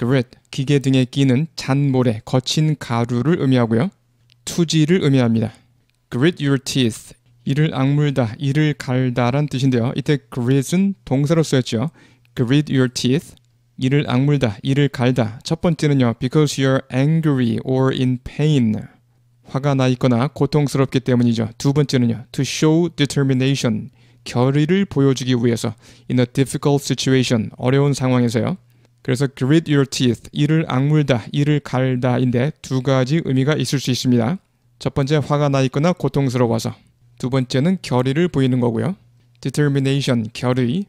그릇, 기계 등에 끼는 잔모래, 거친 가루를 의미하고요. 투지를 의미합니다. Grit your teeth. 이를 악물다, 이를 갈다란 뜻인데요. 이때 grit은 동사로 쓰였죠. Grit your teeth. 이를 악물다, 이를 갈다. 첫 번째는요. Because you're angry or in pain. 화가 나 있거나 고통스럽기 때문이죠. 두 번째는요. To show determination. 결의를 보여주기 위해서. In a difficult situation. 어려운 상황에서요. 그래서 grit your teeth, 이를 악물다, 이를 갈다인데 두 가지 의미가 있을 수 있습니다. 첫 번째 화가 나 있거나 고통스러워서, 두 번째는 결의를 보이는 거고요. determination, 결의,